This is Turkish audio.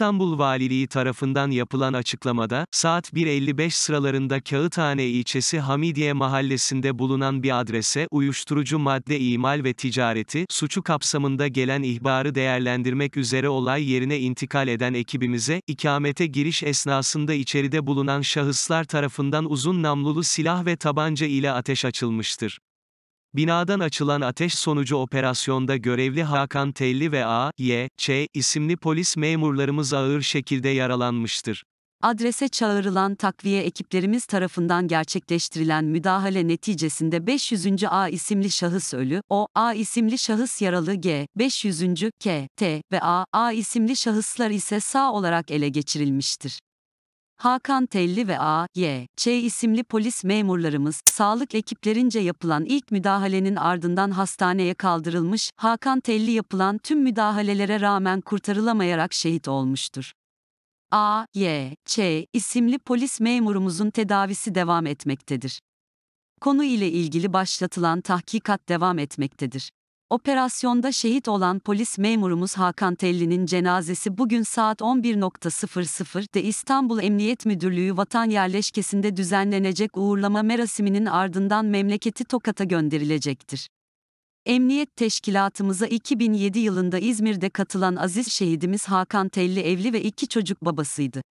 İstanbul Valiliği tarafından yapılan açıklamada, saat 1.55 sıralarında Kağıthane ilçesi Hamidiye mahallesinde bulunan bir adrese, uyuşturucu madde imal ve ticareti, suçu kapsamında gelen ihbarı değerlendirmek üzere olay yerine intikal eden ekibimize, ikamete giriş esnasında içeride bulunan şahıslar tarafından uzun namlulu silah ve tabanca ile ateş açılmıştır. Binadan açılan ateş sonucu operasyonda görevli Hakan Telli ve A, Y, Ç isimli polis memurlarımız ağır şekilde yaralanmıştır. Adrese çağrılan takviye ekiplerimiz tarafından gerçekleştirilen müdahale neticesinde 500. A isimli şahıs ölü, O, A isimli şahıs yaralı G, 500. K, T ve A, A isimli şahıslar ise sağ olarak ele geçirilmiştir. Hakan Telli ve A. Y. Ç. isimli polis memurlarımız, sağlık ekiplerince yapılan ilk müdahalenin ardından hastaneye kaldırılmış, Hakan Telli yapılan tüm müdahalelere rağmen kurtarılamayarak şehit olmuştur. A. Y. Ç. isimli polis memurumuzun tedavisi devam etmektedir. Konu ile ilgili başlatılan tahkikat devam etmektedir. Operasyonda şehit olan polis memurumuz Hakan Telli'nin cenazesi bugün saat 11.00'de İstanbul Emniyet Müdürlüğü Vatan Yerleşkesi'nde düzenlenecek uğurlama merasiminin ardından memleketi Tokat'a gönderilecektir. Emniyet teşkilatımıza 2007 yılında İzmir'de katılan aziz şehidimiz Hakan Telli evli ve iki çocuk babasıydı.